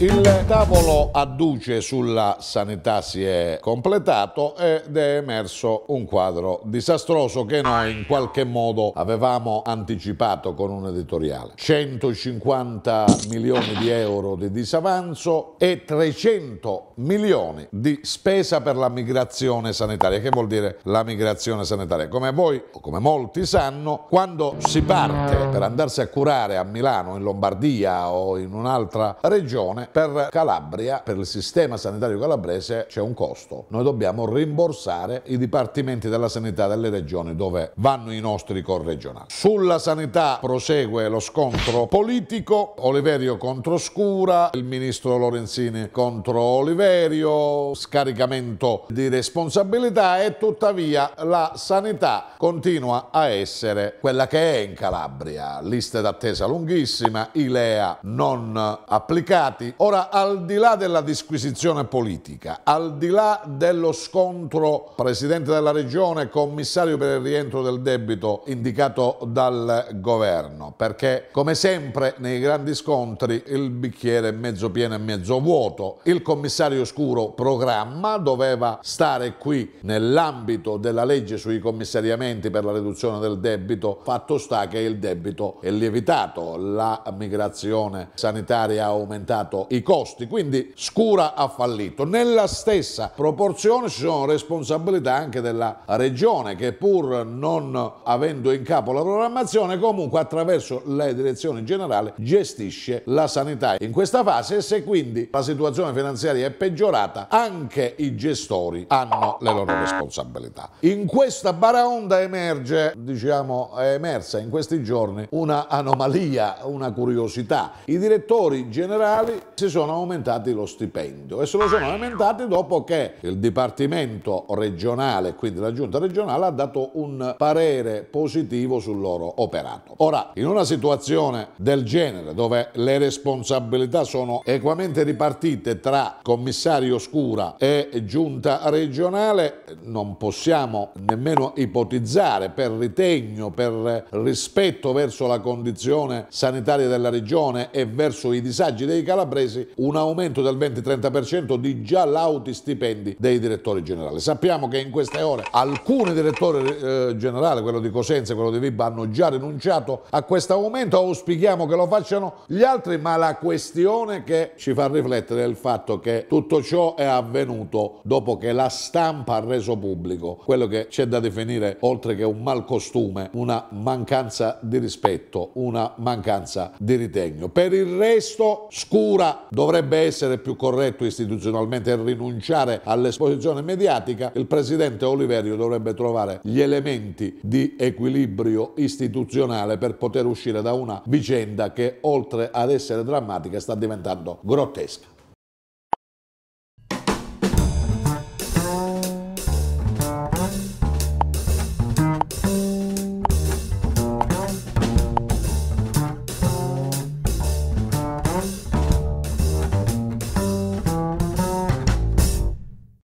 Il tavolo a Duce sulla sanità si è completato ed è emerso un quadro disastroso che noi in qualche modo avevamo anticipato con un editoriale. 150 milioni di euro di disavanzo e 300 milioni di spesa per la migrazione sanitaria. Che vuol dire la migrazione sanitaria? Come voi o come molti sanno, quando si parte per andarsi a curare a Milano, in Lombardia o in un'altra regione, Ehm, per Calabria, per il sistema sanitario calabrese c'è un costo. Noi dobbiamo rimborsare i dipartimenti della sanità delle regioni dove vanno i nostri corregionali. Sulla sanità prosegue lo scontro politico, Oliverio contro Scura, il ministro Lorenzini contro Oliverio, scaricamento di responsabilità e tuttavia la sanità continua a essere quella che è in Calabria. Liste d'attesa lunghissima, i LEA non applicati, Ora, al di là della disquisizione politica, al di là dello scontro Presidente della Regione, Commissario per il rientro del debito indicato dal Governo, perché come sempre nei grandi scontri il bicchiere è mezzo pieno e mezzo vuoto, il Commissario Scuro programma doveva stare qui nell'ambito della legge sui commissariamenti per la riduzione del debito, fatto sta che il debito è lievitato, la migrazione sanitaria ha aumentato i costi, quindi Scura ha fallito. Nella stessa proporzione ci sono responsabilità anche della regione che pur non avendo in capo la programmazione comunque attraverso le direzioni generali gestisce la sanità. In questa fase e se quindi la situazione finanziaria è peggiorata anche i gestori hanno le loro responsabilità. In questa baraonda emerge, diciamo è emersa in questi giorni una anomalia, una curiosità. I direttori generali si sono aumentati lo stipendio e se lo sono aumentati dopo che il Dipartimento regionale, quindi la Giunta regionale, ha dato un parere positivo sul loro operato. Ora, in una situazione del genere dove le responsabilità sono equamente ripartite tra commissario Scura e Giunta regionale, non possiamo nemmeno ipotizzare per ritegno, per rispetto verso la condizione sanitaria della regione e verso i disagi dei calabresi paesi un aumento del 20-30% di già lauti stipendi dei direttori generali. Sappiamo che in queste ore alcuni direttori eh, generali, quello di Cosenza e quello di Vibba, hanno già rinunciato a questo aumento, auspichiamo che lo facciano gli altri, ma la questione che ci fa riflettere è il fatto che tutto ciò è avvenuto dopo che la stampa ha reso pubblico quello che c'è da definire, oltre che un mal costume, una mancanza di rispetto, una mancanza di ritegno. Per il resto, scura dovrebbe essere più corretto istituzionalmente rinunciare all'esposizione mediatica, il presidente Oliverio dovrebbe trovare gli elementi di equilibrio istituzionale per poter uscire da una vicenda che oltre ad essere drammatica sta diventando grottesca.